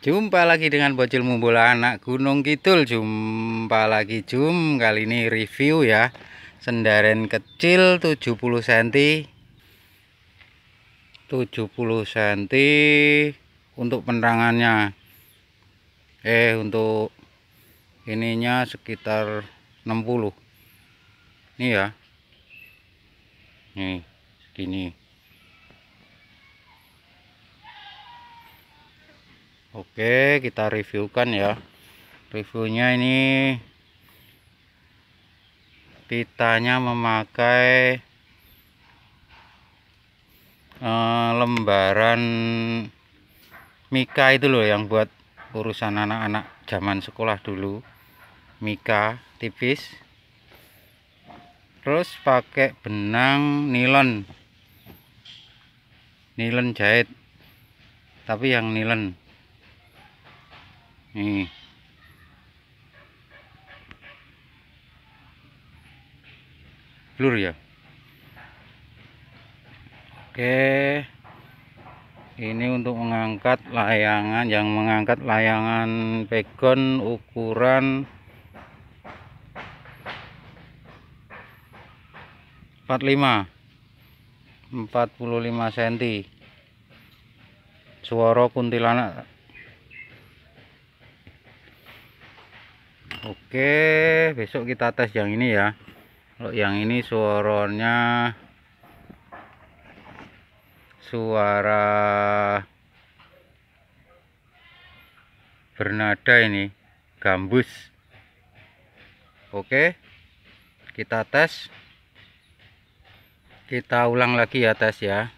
Jumpa lagi dengan Bocil Mumbula Anak Gunung Kidul. Jumpa lagi Jum. Kali ini review ya. Sendaren kecil 70 cm. 70 cm untuk penerangannya. Eh untuk ininya sekitar 60. Ini ya. Nih, segini. Oke kita reviewkan ya reviewnya ini pitanya memakai eh, lembaran Mika itu loh yang buat urusan anak-anak zaman sekolah dulu Mika tipis terus pakai benang nilon nilon jahit tapi yang nilon nih hmm. blur ya oke ini untuk mengangkat layangan yang mengangkat layangan pegon ukuran 45 45 cm suara kuntilanak oke besok kita tes yang ini ya kalau yang ini suaranya suara bernada ini gambus oke kita tes kita ulang lagi ya tes ya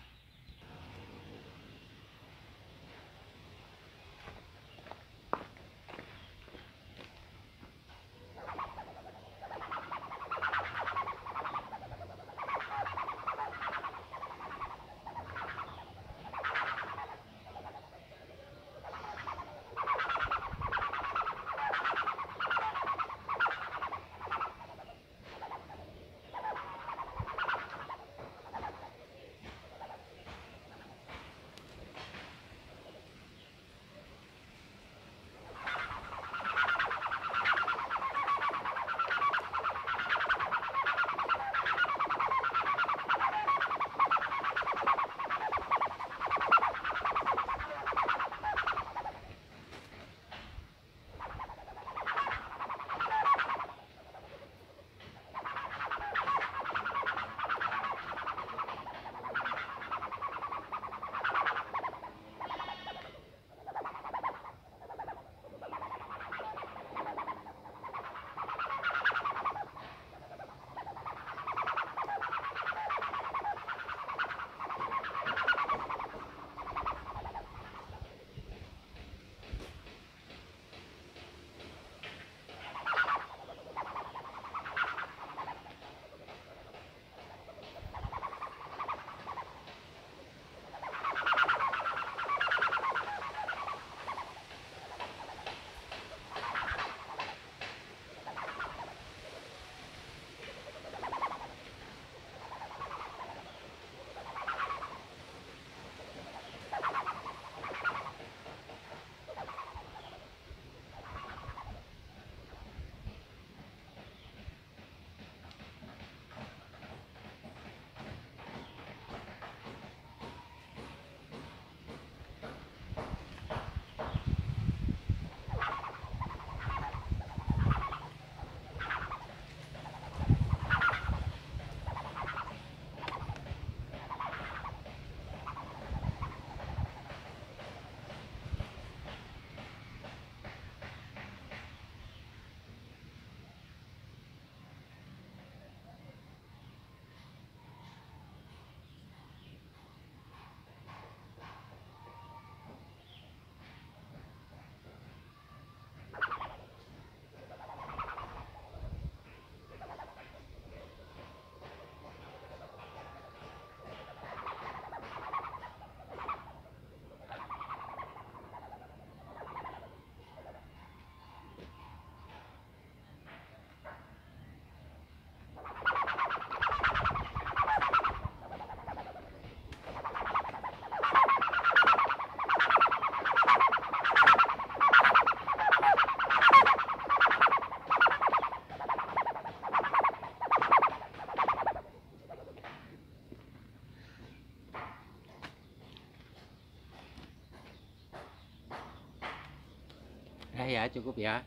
udah ya cukup ya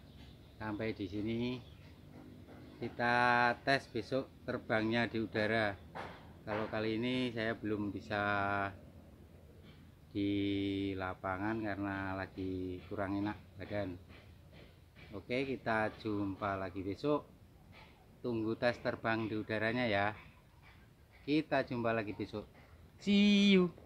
sampai di sini kita tes besok terbangnya di udara kalau kali ini saya belum bisa di lapangan karena lagi kurang enak badan oke kita jumpa lagi besok tunggu tes terbang di udaranya ya kita jumpa lagi besok see you